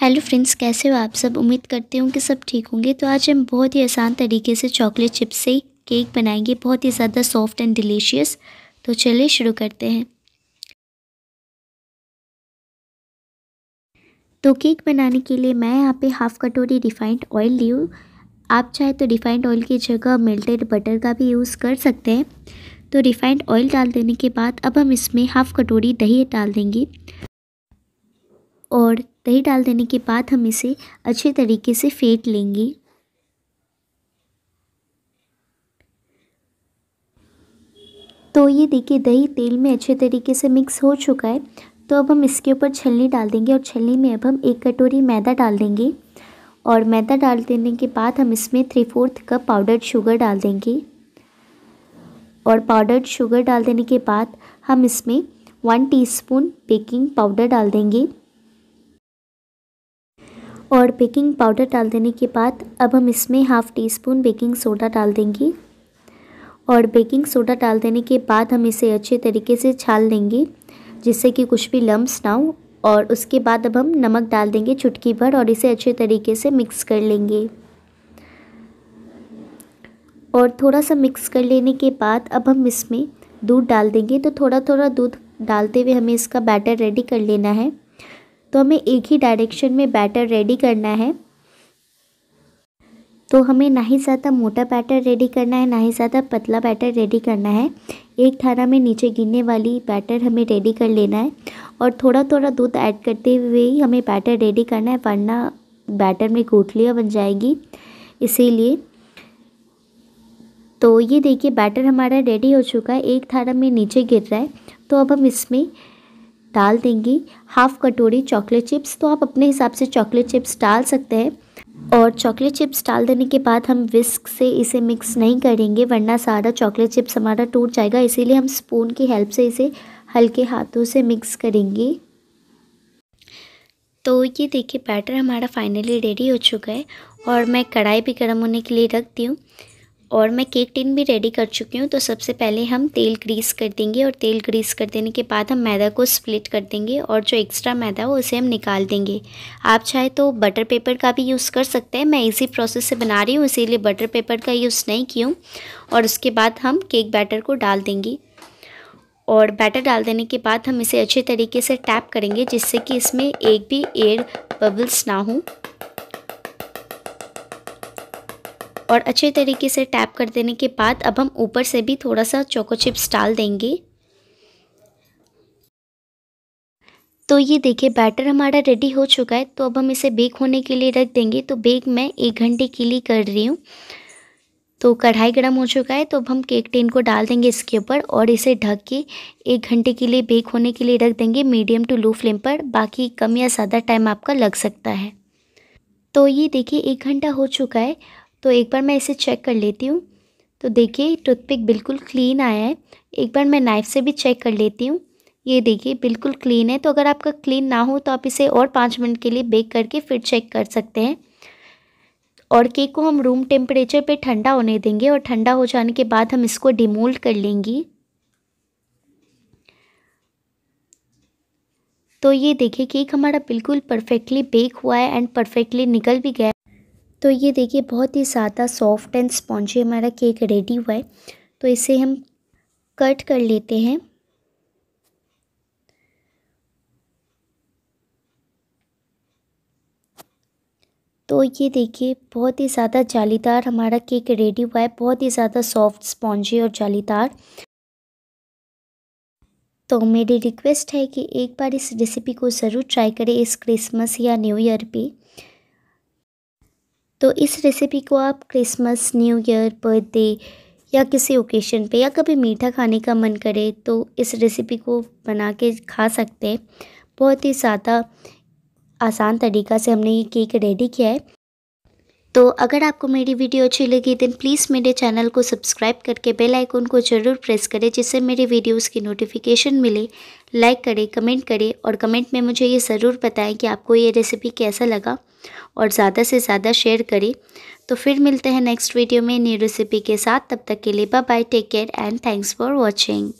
hello friends कैसे हो आप सब उम्मीद करते हूँ कि सब ठीक होंगे तो आज हम बहुत ही आसान तरीके से चॉकलेट चिप्स से केक बनाएंगे बहुत ही ज़्यादा सॉफ्ट एंड डिलीशियस तो चलिए शुरू करते हैं तो केक बनाने के लिए मैं यहाँ पे हाफ़ कटोरी रिफाइंड ऑयल ली हूँ आप चाहे तो रिफाइंड ऑयल की जगह मेल्टेड बटर का भी यूज़ कर सकते हैं तो रिफाइंड ऑयल डाल देने के बाद अब हम इसमें हाफ़ कटोरी दही डाल देंगे और दही डाल देने के बाद हम इसे अच्छे तरीके से फेंट लेंगे तो ये देखिए दही तेल में अच्छे तरीके से मिक्स हो चुका है तो अब हम इसके ऊपर छलनी डाल देंगे और छलनी में अब हम एक कटोरी मैदा डाल देंगे और मैदा डाल देने के बाद हम इसमें three fourth cup powdered sugar डाल देंगे और पाउडर्ड शुगर डाल देने के बाद हम इसमें वन टीस्पून बेकिंग पाउडर डाल देंगे और बेकिंग पाउडर डाल देने के बाद अब हम इसमें half teaspoon baking soda डाल देंगे और बेकिंग सोडा डाल देने के बाद हम इसे अच्छे तरीके से छाल लेंगे जिससे कि कुछ भी लम्ब ना हो और उसके बाद अब हम नमक डाल देंगे चुटकी भर और इसे अच्छे तरीके से मिक्स कर लेंगे और थोड़ा सा मिक्स कर लेने के बाद अब हम इसमें दूध डाल देंगे तो थोड़ा थोड़ा दूध डालते हुए हमें इसका बैटर रेडी कर लेना है तो हमें एक ही डायरेक्शन में बैटर रेडी करना है तो हमें ना ही ज़्यादा मोटा बैटर रेडी करना है ना ही ज़्यादा पतला बैटर रेडी करना है एक थाना में नीचे गिरने वाली बैटर हमें रेडी कर लेना है और थोड़ा थोड़ा दूध ऐड करते हुए ही हमें बैटर रेडी करना है वरना बैटर में गोटलियाँ बन जाएगी इसीलिए तो ये देखिए बैटर हमारा रेडी हो चुका है एक थाना में नीचे गिर रहा है तो अब हम इसमें डाल देंगी हाफ़ कटोरी चॉकलेट चिप्स तो आप अपने हिसाब से चॉकलेट चिप्स डाल सकते हैं और चॉकलेट चिप्स डाल देने के बाद हम विस्क से इसे मिक्स नहीं करेंगे वरना सारा चॉकलेट चिप्स हमारा टूट जाएगा इसीलिए हम स्पून की हेल्प से इसे हल्के हाथों से मिक्स करेंगे तो ये देखिए बैटर हमारा फाइनली रेडी हो चुका है और मैं कढ़ाई भी गर्म होने के लिए रख दी हूँ और मैं केक टिन भी रेडी कर चुकी हूँ तो सबसे पहले हम तेल ग्रीस कर देंगे और तेल ग्रीस कर देने के बाद हम मैदा को स्प्लिट कर देंगे और जो एक्स्ट्रा मैदा हो उसे हम निकाल देंगे आप चाहे तो बटर पेपर का भी यूज़ कर सकते हैं मैं इसी प्रोसेस से बना रही हूँ इसीलिए बटर पेपर का यूज़ नहीं की हूँ और उसके बाद हम केक बैटर को डाल देंगे और बैटर डाल देने के बाद हम इसे अच्छे तरीके से टैप करेंगे जिससे कि इसमें एक भी एयर बबल्स ना हों और अच्छे तरीके से टैप कर देने के बाद अब हम ऊपर से भी थोड़ा सा चोको चिप्स डाल देंगे तो ये देखिए बैटर हमारा रेडी हो चुका है तो अब हम इसे बेक होने के लिए रख देंगे तो बेक मैं एक घंटे के लिए कर रही हूँ तो कढ़ाई गर्म हो चुका है तो अब हम केक टिन को डाल देंगे इसके ऊपर और इसे ढक के एक घंटे के लिए बेक होने के लिए रख देंगे मीडियम टू लो फ्लेम पर बाकी कम या ज़्यादा टाइम आपका लग सकता है तो ये देखिए एक घंटा हो चुका है तो एक बार मैं इसे चेक कर लेती हूँ तो देखिए टूथपिक बिल्कुल क्लीन आया है एक बार मैं नाइफ़ से भी चेक कर लेती हूँ ये देखिए बिल्कुल क्लीन है तो अगर आपका क्लीन ना हो तो आप इसे और पाँच मिनट के लिए बेक करके फिर चेक कर सकते हैं और केक को हम रूम टेम्परेचर पे ठंडा होने देंगे और ठंडा हो जाने के बाद हम इसको डिमोल्ड कर लेंगे तो ये देखिए केक हमारा बिल्कुल परफेक्टली बेक हुआ है एंड परफेक्टली निकल भी गया तो ये देखिए बहुत ही ज़्यादा सॉफ्ट एंड स्पॉन्जी हमारा केक रेडी हुआ है तो इसे हम कट कर लेते हैं तो ये देखिए बहुत ही ज़्यादा जालीदार हमारा केक रेडी हुआ है बहुत ही ज़्यादा सॉफ्ट स्पॉन्जी और जालीदार तो मेरी रिक्वेस्ट है कि एक बार इस रेसिपी को ज़रूर ट्राई करें इस क्रिसमस या न्यू ईयर पे तो इस रेसिपी को आप क्रिसमस न्यू ईयर बर्थडे या किसी ओकेशन पे या कभी मीठा खाने का मन करे तो इस रेसिपी को बना के खा सकते हैं बहुत ही ज़्यादा आसान तरीका से हमने ये केक रेडी किया है तो अगर आपको मेरी वीडियो अच्छी लगी दिन प्लीज़ मेरे चैनल को सब्सक्राइब करके बेल आइकन को ज़रूर प्रेस करें जिससे मेरे वीडियोस की नोटिफिकेशन मिले लाइक करें कमेंट करें और कमेंट में मुझे ये ज़रूर बताएं कि आपको ये रेसिपी कैसा लगा और ज़्यादा से ज़्यादा शेयर करें तो फिर मिलते हैं नेक्स्ट वीडियो में न्यू रेसिपी के साथ तब तक के लिए bye bye take care and thanks for watching